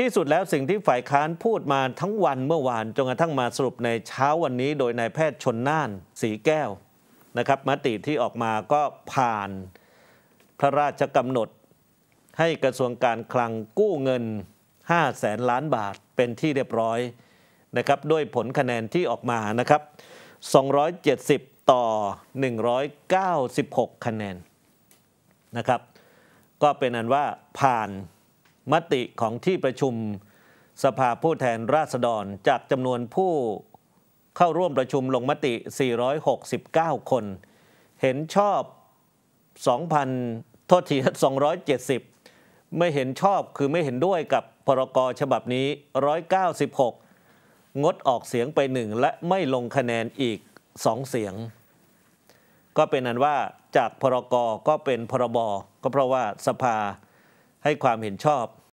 ที่สุดแล้วสิ่งที่ฝ่ายค้านพูดมาทั้งวันเมื่อวานจนกระทั่งมาสรุปในเช้าวันนี้โดยนายแพทย์ชนน่านสีแก้วนะครับมติที่ออกมาก็ผ่านพระราชกำหนด ให้กระทรวงการคลังกู้เงิน5แสนล้านบาทเป็นที่เรียบร้อยนะครับด้วยผลคะแนนที่ออกมานะครับ 270 ต่อ 196 คะแนนนะครับก็เป็นอันว่าผ่านมติของที่ประชุมสภาผู้แทนราษฎรจากจำนวนผู้เข้าร่วมประชุมลงมติ 469 คน เห็นชอบ 2,000 โทษที270 ไม่เห็นชอบคือไม่เห็นด้วยกับพรกฉบับนี้ 196 งดออกเสียงไปหนึ่งและไม่ลงคะแนนอีก 2 เสียง ก็เป็นนั้นว่าจากพรกก็เป็นพรบก็เพราะว่าสภาให้ความเห็นชอบ